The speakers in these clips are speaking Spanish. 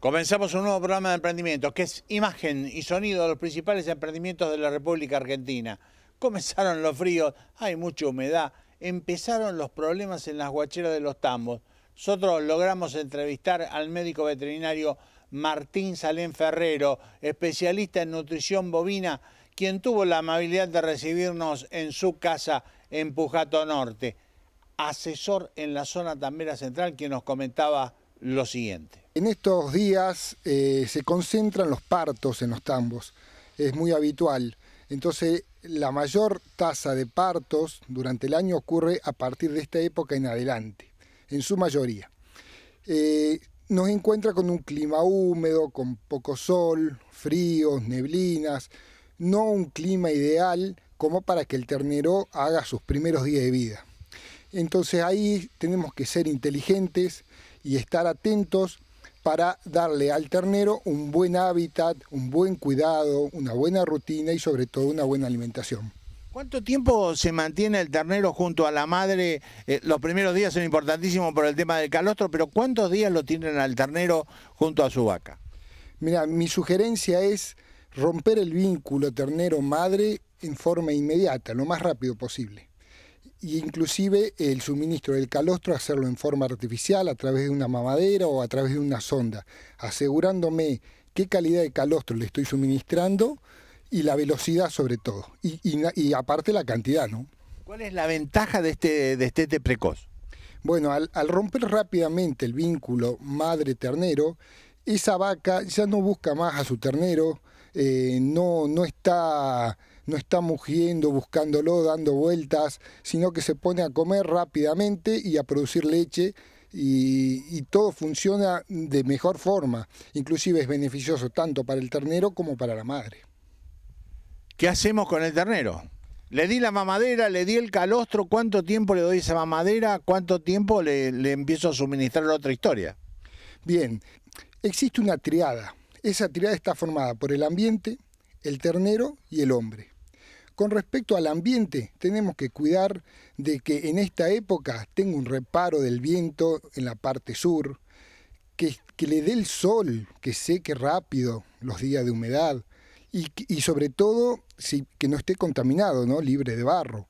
Comenzamos un nuevo programa de emprendimientos que es imagen y sonido de los principales emprendimientos de la República Argentina. Comenzaron los fríos, hay mucha humedad, empezaron los problemas en las guacheras de los tambos. Nosotros logramos entrevistar al médico veterinario Martín Salén Ferrero, especialista en nutrición bovina, quien tuvo la amabilidad de recibirnos en su casa en Pujato Norte, asesor en la zona tambera central, quien nos comentaba lo siguiente. En estos días eh, se concentran los partos en los tambos, es muy habitual. Entonces, la mayor tasa de partos durante el año ocurre a partir de esta época en adelante en su mayoría. Eh, nos encuentra con un clima húmedo, con poco sol, fríos, neblinas, no un clima ideal como para que el ternero haga sus primeros días de vida. Entonces ahí tenemos que ser inteligentes y estar atentos para darle al ternero un buen hábitat, un buen cuidado, una buena rutina y sobre todo una buena alimentación. ¿Cuánto tiempo se mantiene el ternero junto a la madre? Eh, los primeros días son importantísimos por el tema del calostro, pero ¿cuántos días lo tienen al ternero junto a su vaca? Mira, mi sugerencia es romper el vínculo ternero-madre en forma inmediata, lo más rápido posible. y inclusive el suministro del calostro hacerlo en forma artificial a través de una mamadera o a través de una sonda, asegurándome qué calidad de calostro le estoy suministrando y la velocidad sobre todo. Y, aparte la cantidad, ¿no? ¿Cuál es la ventaja de este destete precoz? Bueno, al, romper rápidamente el vínculo madre-ternero, esa vaca ya no busca más a su ternero, eh, no, no, está, no está mugiendo, buscándolo, dando vueltas, sino que se pone a comer rápidamente y a producir leche y, todo funciona de mejor forma. Inclusive es beneficioso tanto para el ternero como para la madre. ¿Qué hacemos con el ternero? Le di la mamadera, le di el calostro, ¿cuánto tiempo le doy esa mamadera? ¿Cuánto tiempo le, empiezo a suministrar otra historia? Bien, existe una triada. Esa triada está formada por el ambiente, el ternero y el hombre. Con respecto al ambiente, tenemos que cuidar de que en esta época tenga un reparo del viento en la parte sur, que, que le dé el sol, que seque rápido los días de humedad, y, sobre todo que no esté contaminado, ¿no? libre de barro.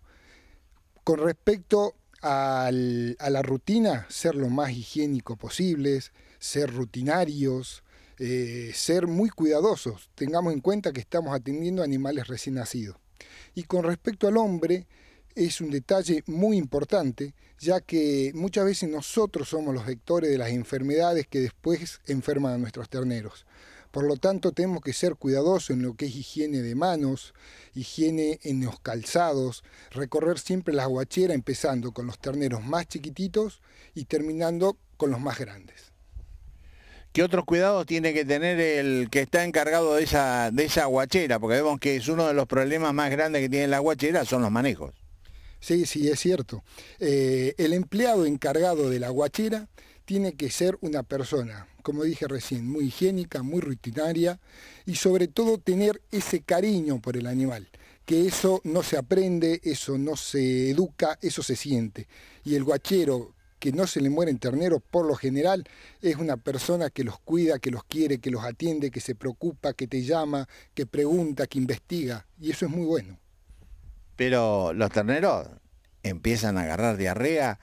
Con respecto a la rutina, ser lo más higiénico posible, ser rutinarios, eh, ser muy cuidadosos. Tengamos en cuenta que estamos atendiendo animales recién nacidos. Y con respecto al hombre, es un detalle muy importante, ya que muchas veces nosotros somos los vectores de las enfermedades que después enferman a nuestros terneros. Por lo tanto, tenemos que ser cuidadosos en lo que es higiene de manos, higiene en los calzados, recorrer siempre la guachera empezando con los terneros más chiquititos y terminando con los más grandes. ¿Qué otros cuidados tiene que tener el que está encargado de esa, de esa guachera? Porque vemos que es uno de los problemas más grandes que tiene la guachera son los manejos. Sí, sí, es cierto. Eh, el empleado encargado de la guachera tiene que ser una persona como dije recién, muy higiénica, muy rutinaria y sobre todo tener ese cariño por el animal, que eso no se aprende, eso no se educa, eso se siente. Y el guachero que no se le mueren terneros por lo general es una persona que los cuida, que los quiere, que los atiende, que se preocupa, que te llama, que pregunta, que investiga y eso es muy bueno. Pero los terneros empiezan a agarrar diarrea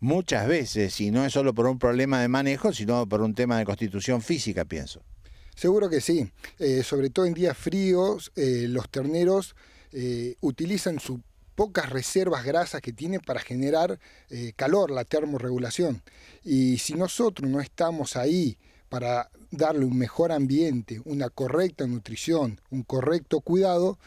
muchas veces, y no es solo por un problema de manejo, sino por un tema de constitución física, pienso. Seguro que sí, eh, sobre todo en días fríos, eh, los terneros eh, utilizan sus pocas reservas grasas que tienen para generar calor, la termorregulación. Y si nosotros no estamos ahí para darle un mejor ambiente, una correcta nutrición, un correcto cuidado,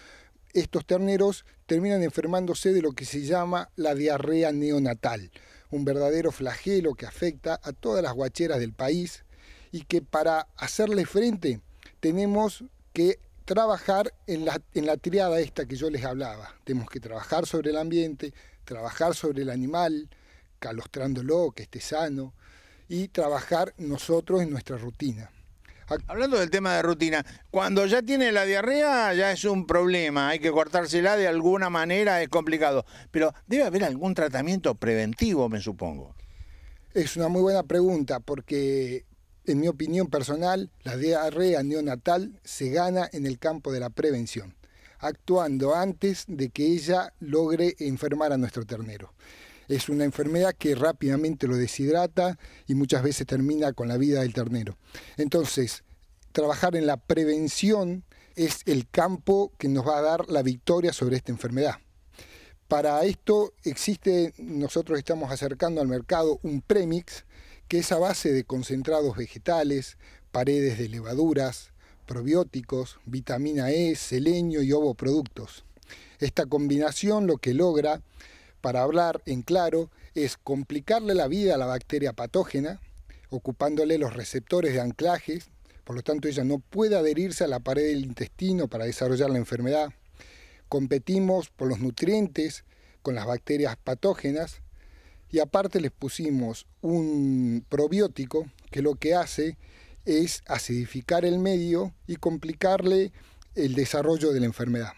estos terneros terminan enfermándose de lo que se llama la diarrea neonatal un verdadero flagelo que afecta a todas las guacheras del país y que para hacerle frente tenemos que trabajar en la, en la triada esta que yo les hablaba. Tenemos que trabajar sobre el ambiente, trabajar sobre el animal, calostrándolo, que esté sano, y trabajar nosotros en nuestra rutina. Hablando del tema de rutina, cuando ya tiene la diarrea ya es un problema, hay que cortársela de alguna manera, es complicado. Pero debe haber algún tratamiento preventivo, me supongo. Es una muy buena pregunta porque, en mi opinión personal, la diarrea neonatal se gana en el campo de la prevención, actuando antes de que ella logre enfermar a nuestro ternero es una enfermedad que rápidamente lo deshidrata y muchas veces termina con la vida del ternero. Entonces, trabajar en la prevención es el campo que nos va a dar la victoria sobre esta enfermedad. Para esto existe, nosotros estamos acercando al mercado un premix que es a base de concentrados vegetales, paredes de levaduras, probióticos, vitamina E, selenio y ovoproductos. Esta combinación lo que logra para hablar en claro, es complicarle la vida a la bacteria patógena, ocupándole los receptores de anclajes, por lo tanto ella no puede adherirse a la pared del intestino para desarrollar la enfermedad. Competimos por los nutrientes con las bacterias patógenas y aparte les pusimos un probiótico que lo que hace es acidificar el medio y complicarle el desarrollo de la enfermedad.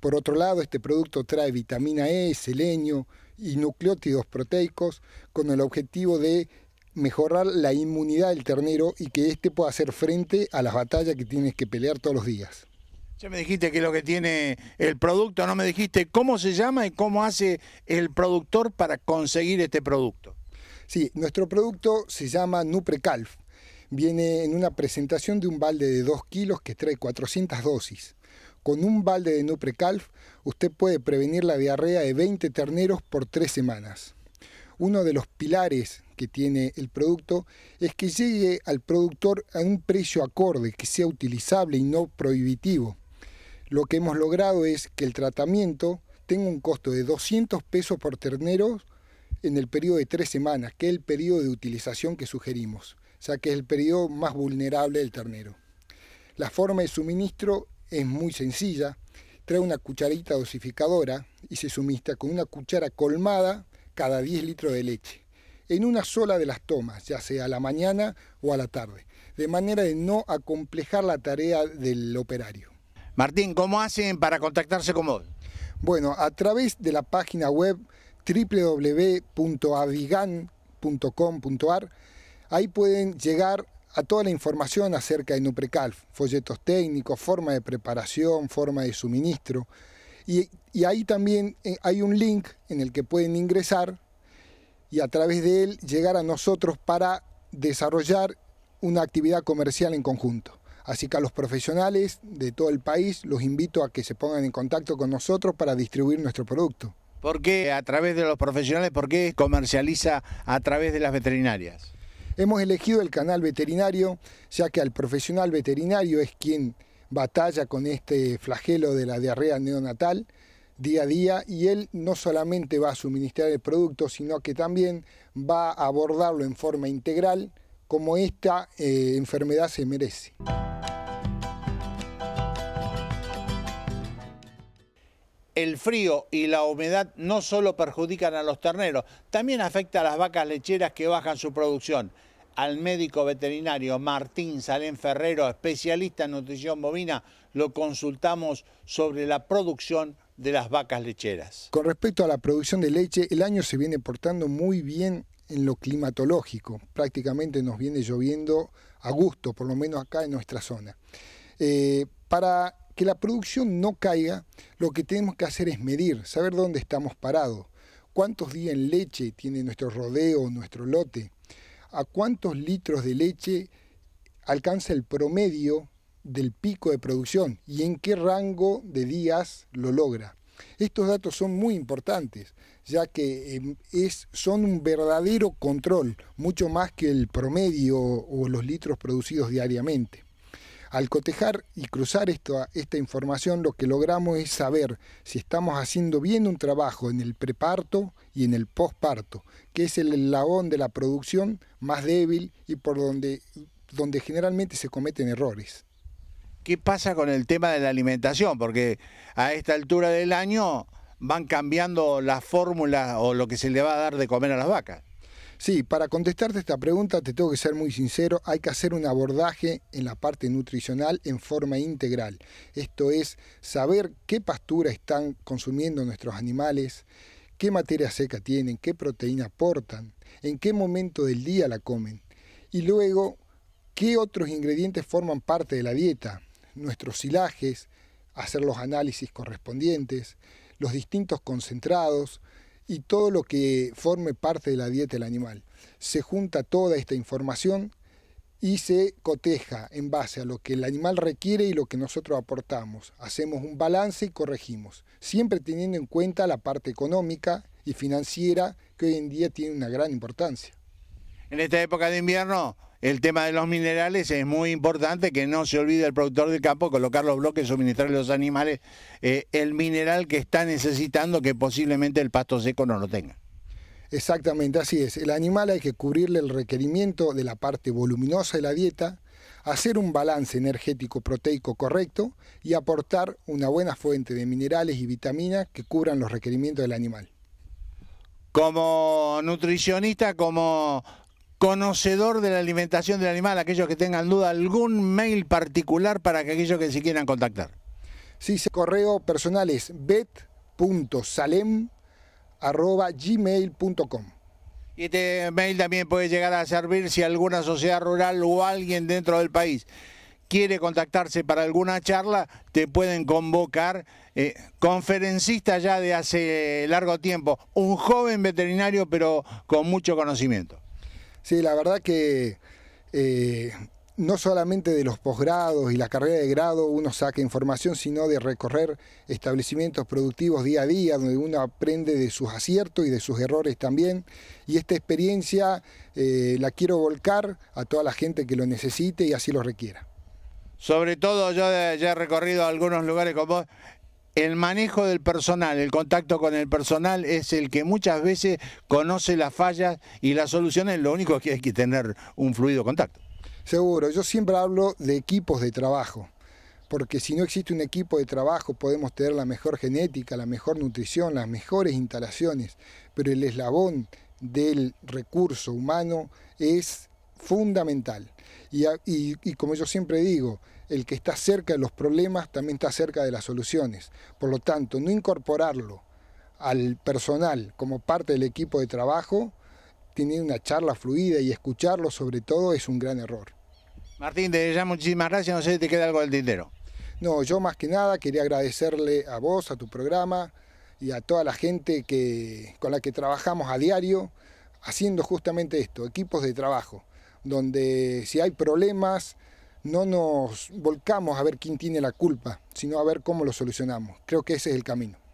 Por otro lado, este producto trae vitamina E, selenio y nucleótidos proteicos con el objetivo de mejorar la inmunidad del ternero y que éste pueda hacer frente a las batallas que tienes que pelear todos los días. Ya me dijiste que es lo que tiene el producto, no me dijiste cómo se llama y cómo hace el productor para conseguir este producto. Sí, nuestro producto se llama Nuprecalf. Viene en una presentación de un balde de 2 kilos que trae 400 dosis. Con un balde de Nuprecalf, usted puede prevenir la diarrea de 20 terneros por 3 semanas. Uno de los pilares que tiene el producto es que llegue al productor a un precio acorde, que sea utilizable y no prohibitivo. Lo que hemos logrado es que el tratamiento tenga un costo de 200 pesos por ternero en el periodo de 3 semanas, que es el periodo de utilización que sugerimos, ...ya que es el periodo más vulnerable del ternero. La forma de suministro es muy sencilla. Trae una cucharita dosificadora y se sumista con una cuchara colmada cada 10 litros de leche, en una sola de las tomas, ya sea a la mañana o a la tarde, de manera de no acomplejar la tarea del operario. Martín, ¿cómo hacen para contactarse con vos? Bueno, a través de la página web www.avigan.com.ar, ahí pueden llegar a toda la información acerca de Nuprecalf, folletos técnicos, forma de preparación, forma de suministro. Y, y, ahí también eh, hay un link en el que pueden ingresar y a través de él llegar a nosotros para desarrollar una actividad comercial en conjunto. Así que a los profesionales de todo el país los invito a que se pongan en contacto con nosotros para distribuir nuestro producto. ¿Por qué a través de los profesionales? ¿Por qué comercializa a través de las veterinarias? Hemos elegido el canal veterinario, ya que al profesional veterinario es quien batalla con este flagelo de la diarrea neonatal día a día y él no solamente va a suministrar el producto, sino que también va a abordarlo en forma integral como esta eh, enfermedad se merece. El frío y la humedad no solo perjudican a los terneros, también afecta a las vacas lecheras que bajan su producción al médico veterinario Martín Salén Ferrero, especialista en nutrición bovina, lo consultamos sobre la producción de las vacas lecheras. Con respecto a la producción de leche, el año se viene portando muy bien en lo climatológico. Prácticamente nos viene lloviendo a gusto, por lo menos acá en nuestra zona. Eh, para que la producción no caiga, lo que tenemos que hacer es medir, saber dónde estamos parados, cuántos días en leche tiene nuestro rodeo, nuestro lote, a cuántos litros de leche alcanza el promedio del pico de producción y en qué rango de días lo logra. Estos datos son muy importantes, ya que em, es, son un verdadero control, mucho más que el promedio o los litros producidos diariamente. Al cotejar y cruzar esta, esta información lo que logramos es saber si estamos haciendo bien un trabajo en el preparto y en el posparto, que es el laón de la producción más débil y por donde generalmente se cometen errores. ¿Qué pasa con el tema de la alimentación? Porque a esta altura del año van cambiando las fórmulas o lo que se le va a dar de comer a las vacas. Sí, para contestarte esta pregunta te tengo que ser muy sincero, hay que hacer un abordaje en la parte nutricional en forma integral. Esto es saber qué pastura están consumiendo nuestros animales, qué materia seca tienen, qué proteína aportan, en qué momento del día la comen y luego qué otros ingredientes forman parte de la dieta, nuestros silajes, hacer los análisis correspondientes, los distintos concentrados, y todo lo que forme parte de la dieta del animal. Se junta toda esta información y se coteja en base a lo que el animal requiere y lo que nosotros aportamos. Hacemos un balance y corregimos, siempre teniendo en cuenta la parte económica y financiera que hoy en día tiene una gran importancia. En esta época de invierno, el tema de los minerales es muy importante, que no se olvide el productor del campo colocar los bloques, suministrarle a los animales eh, el mineral que está necesitando que posiblemente el pasto seco no lo tenga. Exactamente, así es. El animal hay que cubrirle el requerimiento de la parte voluminosa de la dieta, hacer un balance energético proteico correcto y aportar una buena fuente de minerales y vitaminas que cubran los requerimientos del animal. Como nutricionista, como conocedor de la alimentación del animal, aquellos que tengan duda, algún mail particular para que aquellos que se quieran contactar. Sí, ese correo personal es bet.salem.gmail.com. Y este mail también puede llegar a servir si alguna sociedad rural o alguien dentro del país quiere contactarse para alguna charla, te pueden convocar. Eh, conferencista ya de hace largo tiempo, un joven veterinario pero con mucho conocimiento. Sí, la verdad que eh, no solamente de los posgrados y la carrera de grado uno saca información, sino de recorrer establecimientos productivos día a día, donde uno aprende de sus aciertos y de sus errores también. Y esta experiencia eh, la quiero volcar a toda la gente que lo necesite y así lo requiera. Sobre todo yo ya he recorrido algunos lugares con vos el manejo del personal, el contacto con el personal es el que muchas veces conoce las fallas y las soluciones, lo único que hay que tener un fluido contacto. Seguro, yo siempre hablo de equipos de trabajo, porque si no existe un equipo de trabajo podemos tener la mejor genética, la mejor nutrición, las mejores instalaciones, pero el eslabón del recurso humano es fundamental. Y, y como yo siempre digo, el que está cerca de los problemas también está cerca de las soluciones. Por lo tanto, no incorporarlo al personal como parte del equipo de trabajo, tener una charla fluida y escucharlo sobre todo es un gran error. Martín, desde ya muchísimas gracias, no sé si te queda algo del dinero. No, yo más que nada quería agradecerle a vos, a tu programa y a toda la gente que, con la que trabajamos a diario haciendo justamente esto, equipos de trabajo, donde si hay problemas, no nos volcamos a ver quién tiene la culpa, sino a ver cómo lo solucionamos. Creo que ese es el camino.